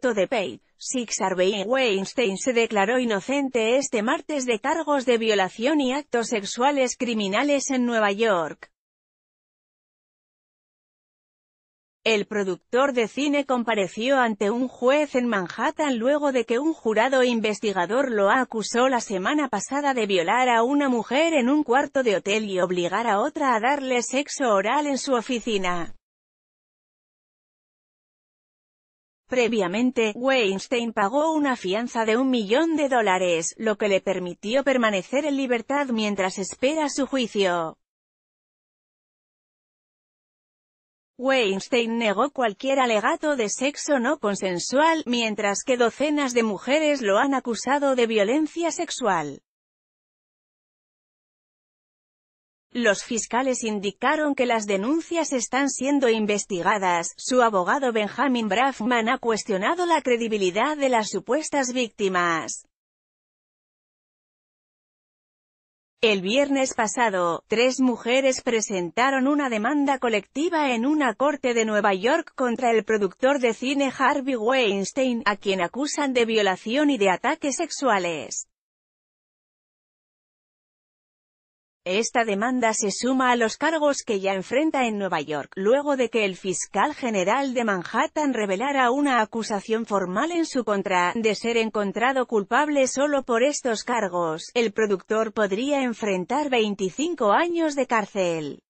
de Pei, Six Harvey Weinstein se declaró inocente este martes de cargos de violación y actos sexuales criminales en Nueva York. El productor de cine compareció ante un juez en Manhattan luego de que un jurado investigador lo acusó la semana pasada de violar a una mujer en un cuarto de hotel y obligar a otra a darle sexo oral en su oficina. Previamente, Weinstein pagó una fianza de un millón de dólares, lo que le permitió permanecer en libertad mientras espera su juicio. Weinstein negó cualquier alegato de sexo no consensual, mientras que docenas de mujeres lo han acusado de violencia sexual. Los fiscales indicaron que las denuncias están siendo investigadas. Su abogado Benjamin Braffman ha cuestionado la credibilidad de las supuestas víctimas. El viernes pasado, tres mujeres presentaron una demanda colectiva en una corte de Nueva York contra el productor de cine Harvey Weinstein, a quien acusan de violación y de ataques sexuales. Esta demanda se suma a los cargos que ya enfrenta en Nueva York, luego de que el fiscal general de Manhattan revelara una acusación formal en su contra, de ser encontrado culpable solo por estos cargos, el productor podría enfrentar 25 años de cárcel.